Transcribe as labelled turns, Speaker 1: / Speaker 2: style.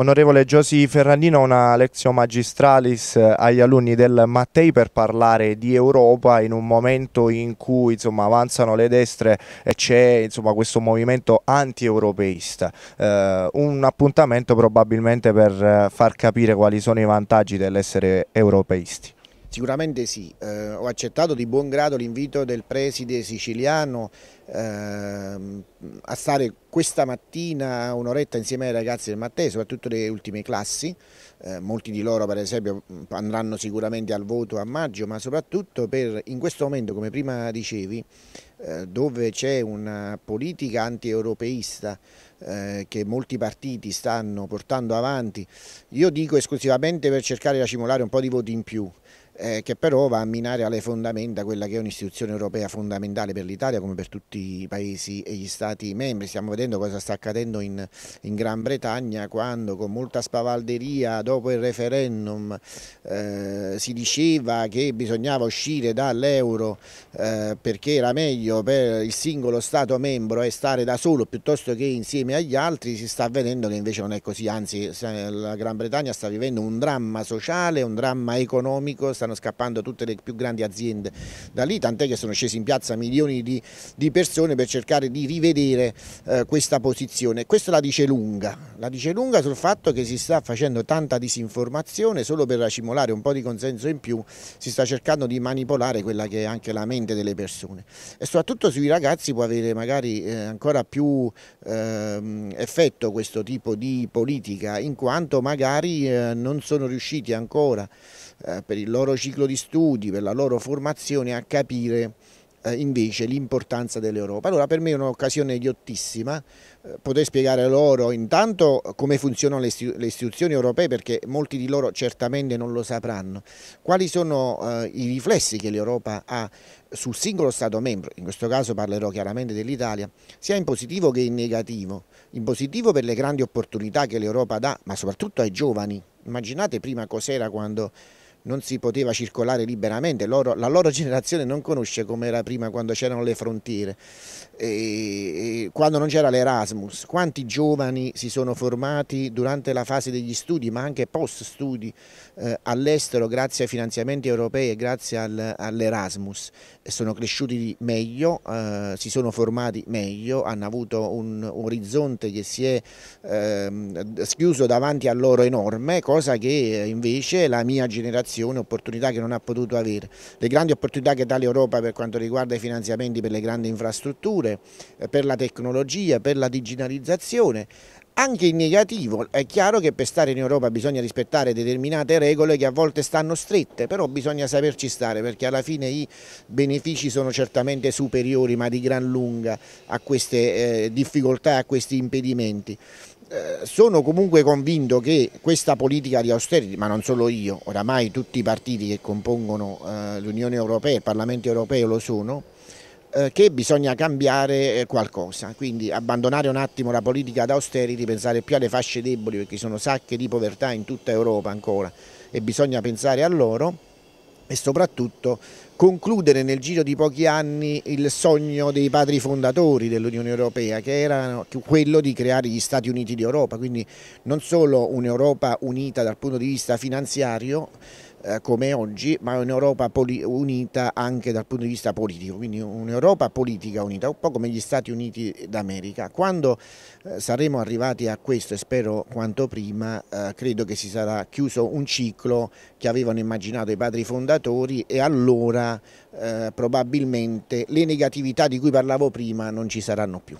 Speaker 1: Onorevole Giosi Ferrandino, una lezione magistralis eh, agli alunni del Mattei per parlare di Europa in un momento in cui insomma, avanzano le destre e c'è questo movimento anti-europeista. Eh, un appuntamento probabilmente per eh, far capire quali sono i vantaggi dell'essere europeisti. Sicuramente sì, eh, ho accettato di buon grado l'invito del preside siciliano ehm, a stare questa mattina un'oretta insieme ai ragazzi del Mattei, soprattutto le ultime classi, eh, molti di loro per esempio andranno sicuramente al voto a maggio, ma soprattutto per in questo momento, come prima dicevi, eh, dove c'è una politica anti-europeista eh, che molti partiti stanno portando avanti, io dico esclusivamente per cercare di accumulare un po' di voti in più, eh, che però va a minare alle fondamenta quella che è un'istituzione europea fondamentale per l'Italia come per tutti i paesi e gli stati membri. Stiamo vedendo cosa sta accadendo in, in Gran Bretagna quando con molta spavalderia dopo il referendum eh, si diceva che bisognava uscire dall'euro eh, perché era meglio per il singolo Stato membro e stare da solo piuttosto che insieme agli altri, si sta vedendo che invece non è così, anzi la Gran Bretagna sta vivendo un dramma sociale, un dramma economico, stanno stanno scappando tutte le più grandi aziende da lì, tant'è che sono scesi in piazza milioni di, di persone per cercare di rivedere eh, questa posizione. Questo la dice lunga, la dice lunga sul fatto che si sta facendo tanta disinformazione solo per racimolare un po' di consenso in più, si sta cercando di manipolare quella che è anche la mente delle persone e soprattutto sui ragazzi può avere magari eh, ancora più eh, effetto questo tipo di politica in quanto magari eh, non sono riusciti ancora eh, per il loro ciclo di studi, per la loro formazione a capire eh, invece l'importanza dell'Europa. Allora per me è un'occasione ghiottissima eh, poter spiegare loro intanto come funzionano le, istituzioni europee perché molti di loro certamente non lo sapranno, quali sono i riflessi che l'Europa ha sul singolo Stato membro, in questo caso parlerò chiaramente dell'Italia, sia in positivo che in negativo, in positivo per le grandi opportunità che l'Europa dà ma soprattutto ai giovani, immaginate prima cos'era quando non si poteva circolare liberamente, loro, la loro generazione non conosce come era prima quando c'erano le frontiere, e, e quando non c'era l'Erasmus, quanti giovani si sono formati durante la fase degli studi ma anche post studi eh, all'estero grazie ai finanziamenti europei e grazie al, all'Erasmus, sono cresciuti meglio, eh, si sono formati meglio, hanno avuto un orizzonte che si è eh, schiuso davanti a loro enorme, cosa che invece la mia generazione innovazione, opportunità che non ha potuto avere. Le grandi opportunità che dà l'Europa per quanto riguarda i finanziamenti per le grandi infrastrutture, eh, per la tecnologia, per la digitalizzazione, anche in negativo, è chiaro che per stare in Europa bisogna rispettare determinate regole che a volte stanno strette, però bisogna saperci stare perché alla fine i benefici sono certamente superiori ma di gran lunga a queste eh, difficoltà, a questi impedimenti. Eh, sono comunque convinto che questa politica di austerity, ma non solo io, oramai tutti i partiti che compongono eh, l'Unione Europea, il Parlamento Europeo lo sono, eh, che bisogna cambiare qualcosa, quindi abbandonare un attimo la politica d'austerity, pensare più alle fasce deboli perché sono sacche di povertà in tutta Europa ancora e bisogna pensare a loro e soprattutto concludere nel giro di pochi anni il sogno dei padri fondatori dell'Unione Europea che era quello di creare gli Stati Uniti d'Europa, quindi non solo un'Europa unita dal punto di vista finanziario eh, come oggi, ma un'Europa unita anche dal punto di vista politico, quindi un'Europa politica unita, un po' come gli Stati Uniti d'America. Quando eh, saremo arrivati a questo, e spero quanto prima, eh, credo che si sarà chiuso un ciclo che avevano immaginato i padri fondatori e allora probabilmente le negatività di cui parlavo prima non ci saranno più.